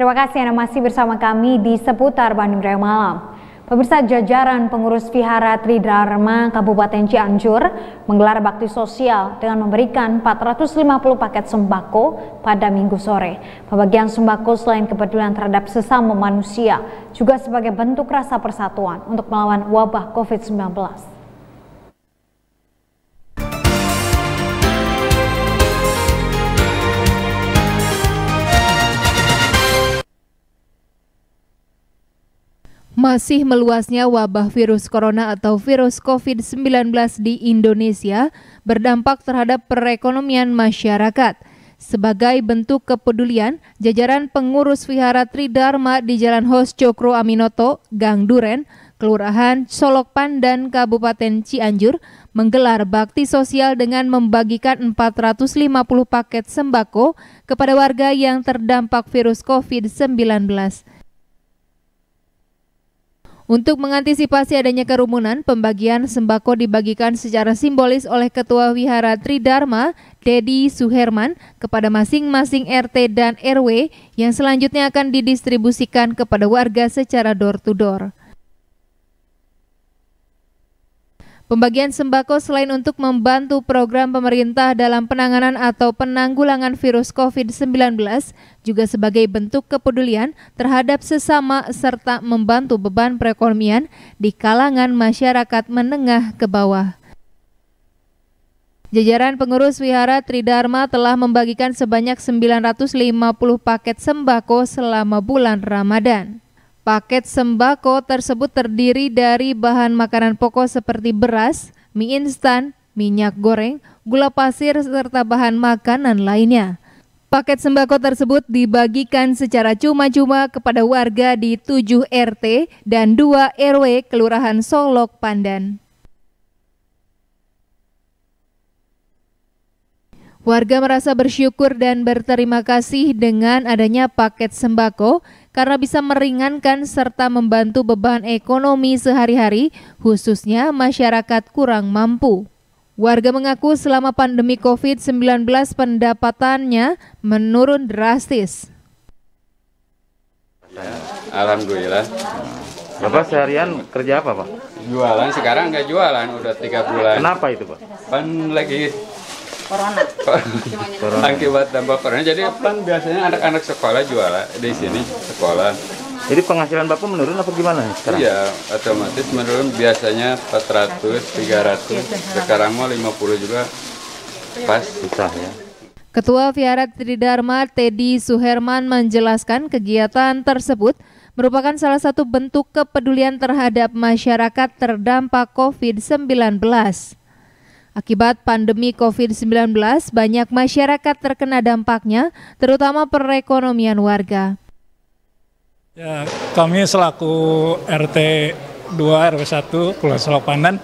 Terima kasih Anda masih bersama kami di seputar Bandung Raya Malam. Pemirsa jajaran pengurus Vihara Tridharma Kabupaten Cianjur menggelar bakti sosial dengan memberikan 450 paket sembako pada minggu sore. Pembagian sembako selain kepedulian terhadap sesama manusia juga sebagai bentuk rasa persatuan untuk melawan wabah COVID-19. Masih meluasnya wabah virus corona atau virus COVID-19 di Indonesia berdampak terhadap perekonomian masyarakat. Sebagai bentuk kepedulian, jajaran pengurus Vihara Tridharma di Jalan Hos Cokro Aminoto, Gang Duren, Kelurahan Solokpan dan Kabupaten Cianjur menggelar bakti sosial dengan membagikan 450 paket sembako kepada warga yang terdampak virus COVID-19. Untuk mengantisipasi adanya kerumunan, pembagian sembako dibagikan secara simbolis oleh Ketua Wihara Tridharma, Dedi Suherman, kepada masing-masing RT dan RW yang selanjutnya akan didistribusikan kepada warga secara door-to-door. -door. Pembagian sembako selain untuk membantu program pemerintah dalam penanganan atau penanggulangan virus COVID-19 juga sebagai bentuk kepedulian terhadap sesama serta membantu beban perekonomian di kalangan masyarakat menengah ke bawah. Jajaran pengurus wihara Tridharma telah membagikan sebanyak 950 paket sembako selama bulan Ramadan. Paket sembako tersebut terdiri dari bahan makanan pokok seperti beras, mie instan, minyak goreng, gula pasir, serta bahan makanan lainnya. Paket sembako tersebut dibagikan secara cuma-cuma kepada warga di 7 RT dan 2 RW Kelurahan Solok Pandan. Warga merasa bersyukur dan berterima kasih dengan adanya paket sembako karena bisa meringankan serta membantu beban ekonomi sehari-hari, khususnya masyarakat kurang mampu. Warga mengaku selama pandemi COVID-19 pendapatannya menurun drastis. Alhamdulillah. Bapak seharian kerja apa, Pak? Jualan, sekarang nggak jualan, udah tiga bulan. Kenapa itu, Pak? Pan lagi corona. corona. Akibat dampak corona. Jadi kan biasanya anak-anak sekolah jualan di sini sekolah. Jadi penghasilan Bapak menurun apa gimana sekarang? Iya, otomatis menurun biasanya 400, 300. Sekarang mau 50 juga pas susah ya. Ketua Viarat Tridharma Teddy Suherman menjelaskan kegiatan tersebut merupakan salah satu bentuk kepedulian terhadap masyarakat terdampak COVID-19. Akibat pandemi COVID-19, banyak masyarakat terkena dampaknya, terutama perekonomian warga. Ya, kami selaku RT 2 RW 1 Kelurahan Selok Pandan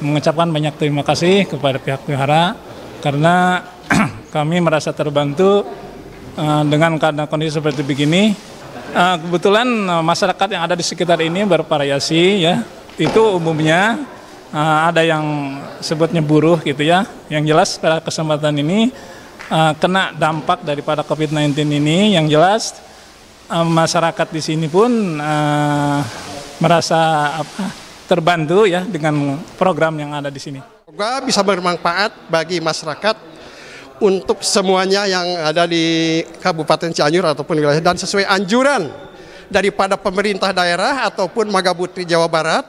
mengucapkan banyak terima kasih kepada pihak wihara karena kami merasa terbantu eh, dengan keadaan kondisi seperti begini. Eh, kebetulan eh, masyarakat yang ada di sekitar ini bervariasi ya. Itu umumnya uh, ada yang sebutnya buruh gitu ya. Yang jelas pada kesempatan ini uh, kena dampak daripada COVID-19 ini. Yang jelas uh, masyarakat di sini pun uh, merasa apa terbantu ya dengan program yang ada di sini. Semoga bisa bermanfaat bagi masyarakat untuk semuanya yang ada di Kabupaten Cianjur ataupun wilayah dan sesuai anjuran daripada pemerintah daerah ataupun Magabutri Jawa Barat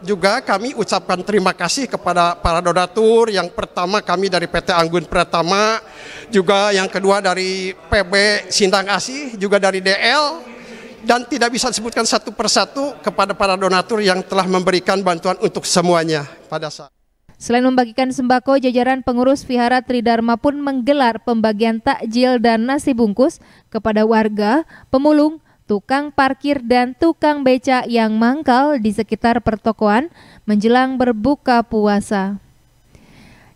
juga kami ucapkan terima kasih kepada para donatur. Yang pertama kami dari PT Anggun Pratama, juga yang kedua dari PB Sindang Asih, juga dari DL, dan tidak bisa disebutkan satu persatu kepada para donatur yang telah memberikan bantuan untuk semuanya pada saat. Selain membagikan sembako, jajaran pengurus Vihara Tridharma pun menggelar pembagian takjil dan nasi bungkus kepada warga, pemulung, tukang parkir dan tukang beca yang mangkal di sekitar pertokoan menjelang berbuka puasa.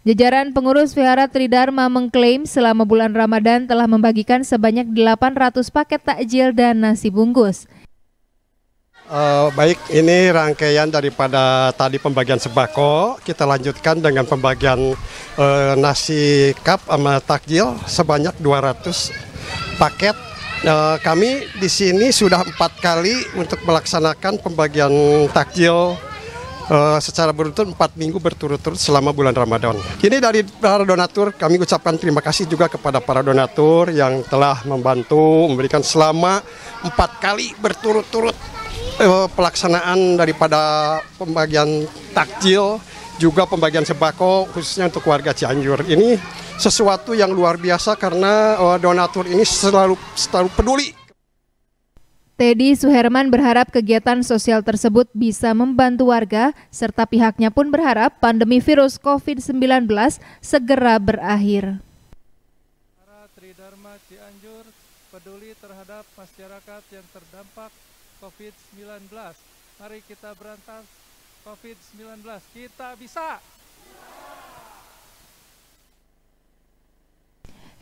Jajaran pengurus Vihara Tridharma mengklaim selama bulan Ramadan telah membagikan sebanyak 800 paket takjil dan nasi bungkus. Uh, baik, ini rangkaian daripada tadi pembagian sembako. Kita lanjutkan dengan pembagian uh, nasi kap sama takjil sebanyak 200 paket Eh, kami di sini sudah empat kali untuk melaksanakan pembagian takjil eh, secara beruntun empat minggu berturut-turut selama bulan Ramadan. Ini dari para donatur kami ucapkan terima kasih juga kepada para donatur yang telah membantu memberikan selama empat kali berturut-turut eh, pelaksanaan daripada pembagian takjil juga pembagian sembako khususnya untuk warga Cianjur ini sesuatu yang luar biasa karena uh, donatur ini selalu selalu peduli. Teddy Suherman berharap kegiatan sosial tersebut bisa membantu warga, serta pihaknya pun berharap pandemi virus COVID-19 segera berakhir. Para Tridharma Cianjur peduli terhadap masyarakat yang terdampak COVID-19. Mari kita berantas COVID-19. Kita bisa!